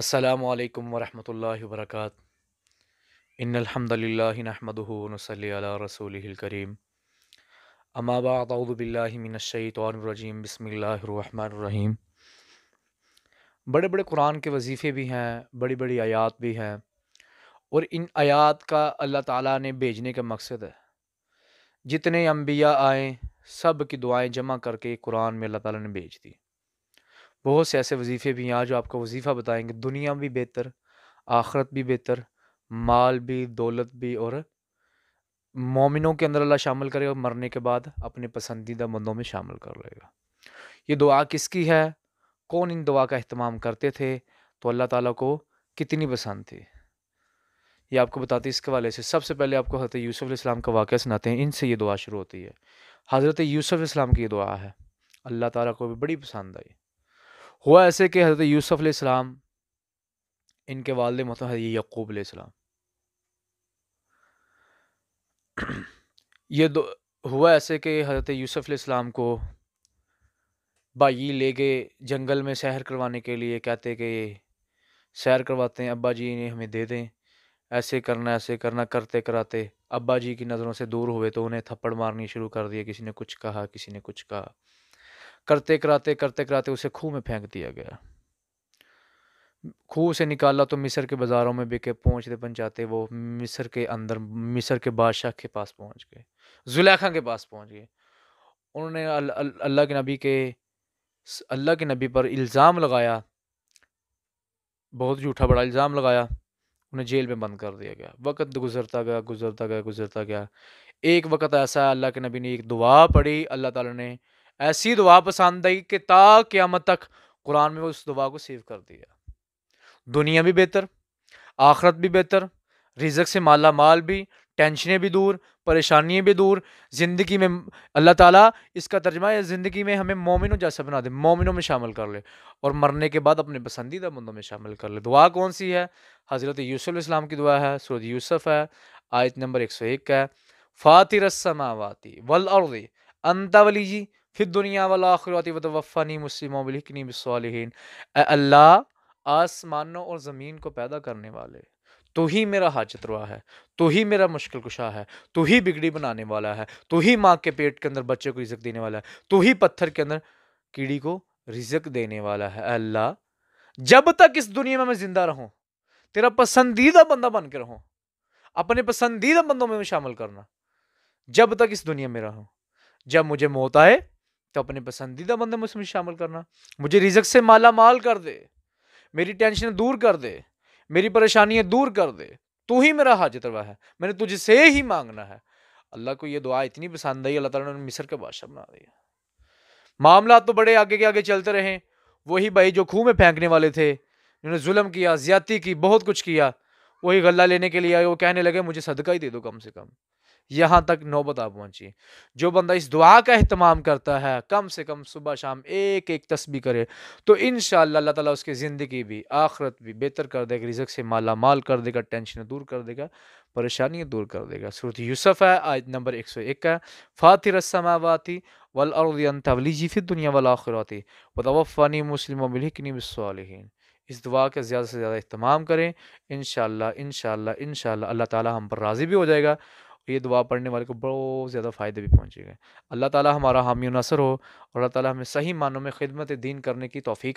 असलकम वरहमल work in अलहमदिल्लाहमदनसल रसूलकरीम अमाबातबिल्लिमिनशैतरजीम बसमीम बड़े बड़े कुरान के वजीफ़े भी हैं बड़ी बड़ी आयात भी हैं और इन आयात का अल्लाह ताला ने भेजने का मकसद है जितने अम्बिया आए सब की दुआएँ जमा करके कुरान में अल्लाह ताला ने भेज दी बहुत से ऐसे वजीफ़े भी हैं जो आपको वजीफ़ा बताएंगे दुनिया भी बेहतर आखरत भी बेहतर माल भी दौलत भी और मोमिनों के अंदर अल्लाह शामिल करेगा मरने के बाद अपने पसंदीदा मंदों में शामिल कर लेगा ये दुआ किसकी है कौन इन दुआ का अहतमाम करते थे तो अल्लाह ताला को कितनी पसंद थी ये आपको बताती इसके वाले से सबसे पहले आपको हज़रत यूसुफ़ इस्लाम का वाक़ सुनाते हैं इनसे ये दुआ शुरू होती है हज़रत यूसुफ़ इस्लाम की दुआ है अल्लाह ताला को भी बड़ी पसंद आई हुआ ऐसे कि हज़रत यूसुफ़ सलाम इनके वाल मतलब हजरत यकूब सलाम ये दो हुआ ऐसे कि हज़रत यूसुफ़ सलाम को भाई ले गए जंगल में सैर करवाने के लिए कहते कि सैर करवाते हैं अब्बा जी ने हमें दे दें ऐसे करना ऐसे करना करते कराते अब्बा जी की नज़रों से दूर हुए तो उन्हें थप्पड़ मारनी शुरू कर दिया किसी ने कुछ कहा किसी ने कुछ कहा करते कराते करते कराते उसे खूह में फेंक दिया गया खूह से निकाला तो मिस्र के बाज़ारों में बिके पहुँचते पहुँचाते वो मिस्र के अंदर मिस्र के बादशाह के पास पहुँच गए जुलेखा के पास पहुँच गए उन्होंने अल्लाह के नबी के अल्लाह के नबी पर इल्ज़ाम लगाया बहुत झूठा बड़ा इल्ज़ाम लगाया उन्हें जेल में बंद कर दिया गया वक़्त गुजरता गया गुजरता गया गुजरता गया एक वक़्त ऐसा अल्लाह के नबी ने एक दुआ पढ़ी अल्लाह ताला ने ऐसी दुआ पसंद आई कि ता क्यामत तक कुरान में वो उस दुआ को सेव कर दिया दुनिया भी बेहतर आखरत भी बेहतर रिजक से माला माल भी टेंशनें भी दूर परेशानियाँ भी दूर ज़िंदगी में अल्लाह ताला इसका तर्जमा है ज़िंदगी में हमें मोमिनों जैसा बना दे मोमिनों में शामिल कर ले और मरने के बाद अपने पसंदीदा मंदों में शामिल कर ले दुआ कौन सी है हज़रत यूसुफ इस्लाम की दुआ है सूरज यूसुफ है आयत नंबर एक सौ एक है फ़ातिर समावाती वल और अंता वली जी फिर दुनिया वाला आखिरती वतवफ़ानी मुस्लिम बिलकनी बसलिन अल्लाह आसमानों और ज़मीन को पैदा करने वाले तो ही मेरा हाजत रुआ है तो ही मेरा मुश्किल कुशा है तो ही बिगड़ी बनाने वाला है तो ही माँ के पेट के अंदर बच्चे को रिजक देने वाला है तो ही पत्थर के अंदर कीड़ी को रिजक देने वाला है अल्लाह जब तक इस दुनिया में मैं ज़िंदा रहूँ तेरा पसंदीदा बंदा बन के रहूँ अपने पसंदीदा बंदों में शामिल करना जब तक इस दुनिया में रहूँ जब मुझे मौत आए तो अपने पसंदीदा बंदे में उसमें शामिल करना मुझे रिजक से माला माल कर दे मेरी टेंशन दूर कर दे मेरी परेशानियाँ दूर कर दे तू ही मेरा हाजिर है मैंने तुझसे ही मांगना है अल्लाह को ये दुआ इतनी पसंद आई अल्लाह तुमने मिसर का के बादशाह बना दिया मामला तो बड़े आगे के आगे चलते रहे वही भाई जो खूह में फेंकने वाले थे जिन्होंने जुलम किया ज्यादा की बहुत कुछ किया वही गला लेने के लिए आए वो कहने लगे मुझे सदका ही दे दो कम से कम यहाँ तक नौबत आ पहुंची जो बंदा इस दुआ का अहतमाम करता है कम से कम सुबह शाम एक एक तस्बी करे तो इन अल्लाह ताला उसकी ज़िंदगी भी आखरत भी बेहतर कर देगा रिजक से माला माल कर देगा टेंशन दूर कर देगा परेशानियाँ दूर कर देगा सूरत यूसफ है आज नंबर एक सौ एक है फ़ातिर समावाती वल अरदियन फिर दुनिया वाल आखिरती वफ़ानी मुस्लिम मिलकनी बसलिन इस दुआ का ज़्यादा से ज़्यादा अहतमाम करें इन शाला इन शाला इन शाला अल्लाह ताली हम पर राज़ी भी हो जाएगा ये दुआ पढ़ने वाले को बहुत ज़्यादा फ़ायदे भी पहुँचेगा अल्लाह ताली हमारा हामी नसर हो और अल्लाह ताली हमें सही मानों में खिदमत दीन करने की तोफ़ी